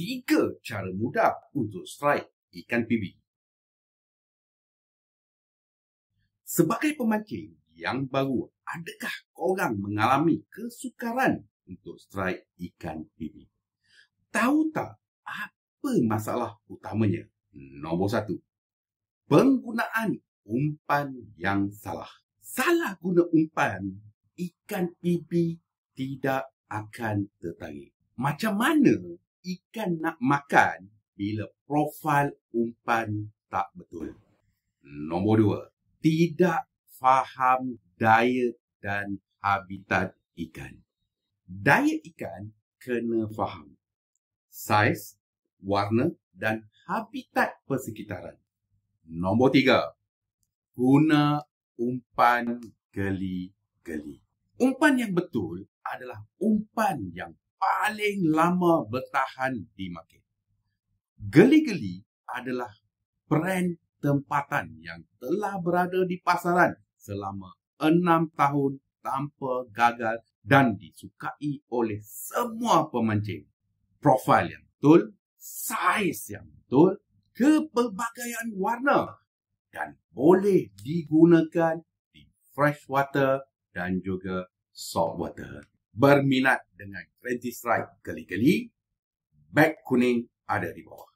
tiga cara mudah untuk strike ikan PB. Sebagai pemancing yang baru, adakah korang mengalami kesukaran untuk strike ikan PB? Tahu tak apa masalah utamanya? Nombor satu, penggunaan umpan yang salah. Salah guna umpan, ikan PB tidak akan tertarik. Macam mana ikan nak makan bila profil umpan tak betul. Nombor dua, tidak faham diet dan habitat ikan. Diet ikan kena faham. Saiz, warna dan habitat persekitaran. Nombor tiga, guna umpan geli-geli. Umpan yang betul adalah umpan yang paling lama bertahan di market. Geli-geli adalah brand tempatan yang telah berada di pasaran selama enam tahun tanpa gagal dan disukai oleh semua pemancing. Profil yang betul, saiz yang betul, kepelbagaian warna dan boleh digunakan di freshwater dan juga saltwater berminat dengan Frenzy Strike kali geli beg kuning ada di bawah.